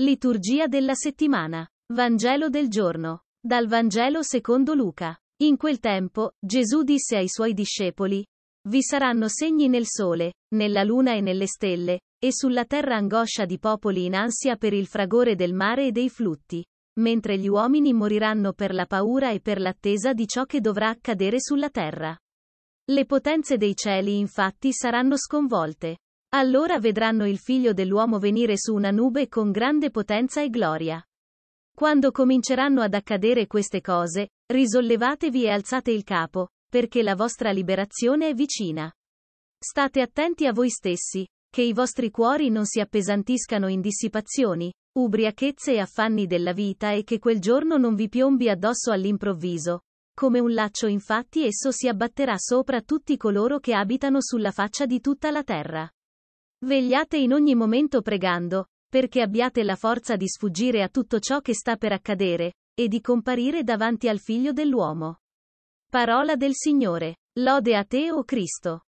Liturgia della settimana. Vangelo del giorno. Dal Vangelo secondo Luca. In quel tempo, Gesù disse ai suoi discepoli, Vi saranno segni nel sole, nella luna e nelle stelle, e sulla terra angoscia di popoli in ansia per il fragore del mare e dei flutti, mentre gli uomini moriranno per la paura e per l'attesa di ciò che dovrà accadere sulla terra. Le potenze dei cieli infatti saranno sconvolte. Allora vedranno il figlio dell'uomo venire su una nube con grande potenza e gloria. Quando cominceranno ad accadere queste cose, risollevatevi e alzate il capo, perché la vostra liberazione è vicina. State attenti a voi stessi, che i vostri cuori non si appesantiscano in dissipazioni, ubriachezze e affanni della vita e che quel giorno non vi piombi addosso all'improvviso. Come un laccio infatti esso si abbatterà sopra tutti coloro che abitano sulla faccia di tutta la terra. Vegliate in ogni momento pregando, perché abbiate la forza di sfuggire a tutto ciò che sta per accadere, e di comparire davanti al Figlio dell'uomo. Parola del Signore. Lode a te, o oh Cristo.